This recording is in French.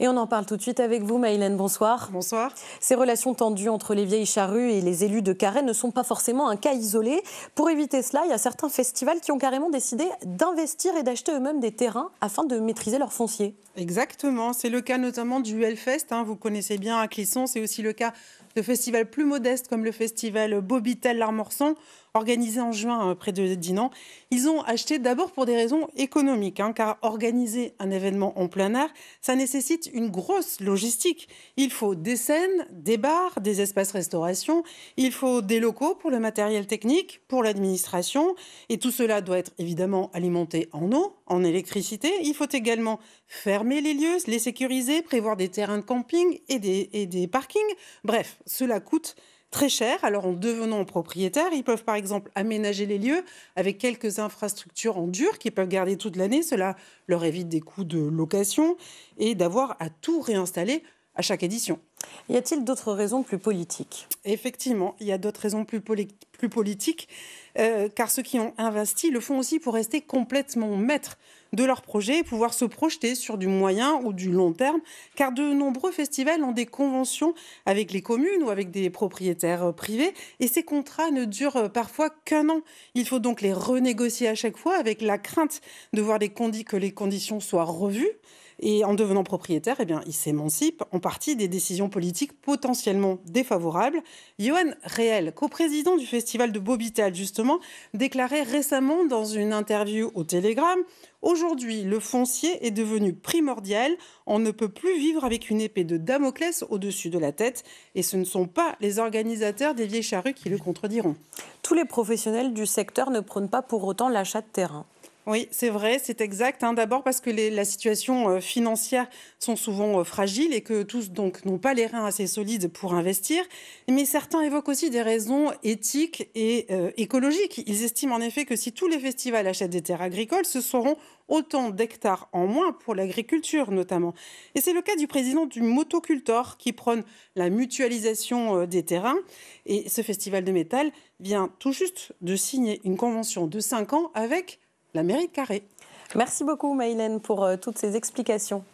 Et on en parle tout de suite avec vous, Maïlène. Bonsoir. Bonsoir. Ces relations tendues entre les vieilles charrues et les élus de Carré ne sont pas forcément un cas isolé. Pour éviter cela, il y a certains festivals qui ont carrément décidé d'investir et d'acheter eux-mêmes des terrains afin de maîtriser leur foncier. Exactement. C'est le cas notamment du Hellfest. Hein. Vous connaissez bien à Clisson. C'est aussi le cas de festivals plus modestes comme le festival Bobitel Larmorsan, organisé en juin euh, près de Dinan. Ils ont acheté d'abord pour des raisons économiques, hein, car organiser un événement en plein air, ça nécessite une grosse logistique. Il faut des scènes, des bars, des espaces restauration, il faut des locaux pour le matériel technique, pour l'administration, et tout cela doit être évidemment alimenté en eau, en électricité. Il faut également fermer les lieux, les sécuriser, prévoir des terrains de camping et des, et des parkings. Bref, cela coûte très cher. Alors en devenant propriétaires, ils peuvent par exemple aménager les lieux avec quelques infrastructures en dur qu'ils peuvent garder toute l'année. Cela leur évite des coûts de location et d'avoir à tout réinstaller à chaque édition. Y a-t-il d'autres raisons plus politiques Effectivement, il y a d'autres raisons plus, plus politiques, euh, car ceux qui ont investi le font aussi pour rester complètement maîtres de leur projet et pouvoir se projeter sur du moyen ou du long terme, car de nombreux festivals ont des conventions avec les communes ou avec des propriétaires euh, privés, et ces contrats ne durent euh, parfois qu'un an. Il faut donc les renégocier à chaque fois avec la crainte de voir les, que les conditions soient revues. Et en devenant propriétaire, eh il s'émancipe en partie des décisions politiques potentiellement défavorables. Johan Réel, coprésident du festival de Bobital, justement, déclarait récemment dans une interview au Télégramme Aujourd'hui, le foncier est devenu primordial. On ne peut plus vivre avec une épée de Damoclès au-dessus de la tête. Et ce ne sont pas les organisateurs des vieilles charrues qui le contrediront. Tous les professionnels du secteur ne prônent pas pour autant l'achat de terrain. Oui, c'est vrai, c'est exact. Hein. D'abord parce que la situation euh, financière sont souvent euh, fragiles et que tous donc n'ont pas les reins assez solides pour investir. Mais certains évoquent aussi des raisons éthiques et euh, écologiques. Ils estiment en effet que si tous les festivals achètent des terres agricoles, ce seront autant d'hectares en moins pour l'agriculture notamment. Et c'est le cas du président du Motocultor qui prône la mutualisation des terrains. Et ce festival de métal vient tout juste de signer une convention de 5 ans avec la mairie de Carré. Merci beaucoup, Maïlène, pour euh, toutes ces explications.